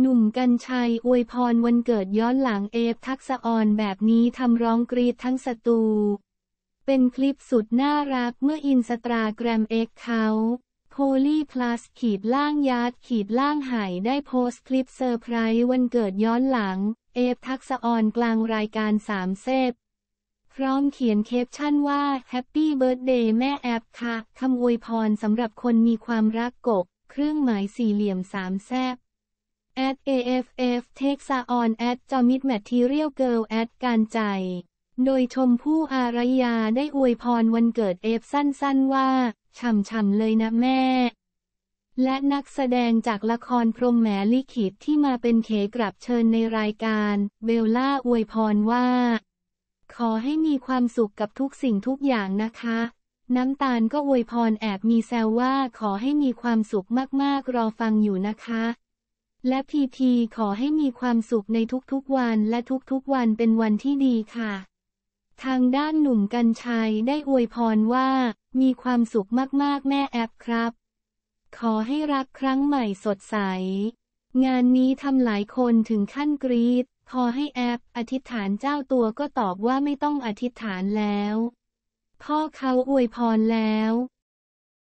หนุ่มกัญชัยอวยพรวันเกิดย้อนหลังเอฟทักษออน แบบนี้ทำร้องกรีดทั้งสตู เป็นคลิปสุดน่ารักเมื่ออินสตาแกรมเอ็กเขาโพลีพลัสขีดล่างยาดขีดล่างหายได้โพสต์คลิปเซอร์ไพรส์วันเกิดย้อนหลัง เอฟทักษออน กลางรายการสามเซฟพร้อมเขียนเคปชั่นว่าแฮปปี้เบิร์ดเดย์แม่แอบค่ะคำอวยพรสำหรับคนมีความรักกกเครื่องหมายสี่เหลี่ยมสามแซบ at AFF t e x a on at จอมิดแมทที i ร l g i เกิล at การใจ โดยชมพู่อารยาได้อวยพรวันเกิดเอฟสั้นๆว่าช่ำๆเลยนะแม่ และนักแสดงจากละครพรมแหมลิขิตที่มาเป็นเขกรับเชิญในรายการ เบลล่า อวยพรว่า ขอให้มีความสุขกับทุกสิ่งทุกอย่างนะคะ น้ำตาลก็อวยพรแอบมีแซวว่า ขอให้มีความสุขมากๆรอฟังอยู่นะคะและพีพีขอให้มีความสุขในทุกๆวันและทุก ๆวันเป็นวันที่ดีค่ะ ทางด้านหนุ่มกัญชัยได้อวยพรว่า มีความสุขมากๆแม่แอปครับ ขอให้รักครั้งใหม่สดใส งานนี้ทำหลายคนถึงขั้นกรีดพอให้แอปอธิษฐานเจ้าตัวก็ตอบว่าไม่ต้องอธิษฐานแล้ว พ่อเขาอวยพรแล้ว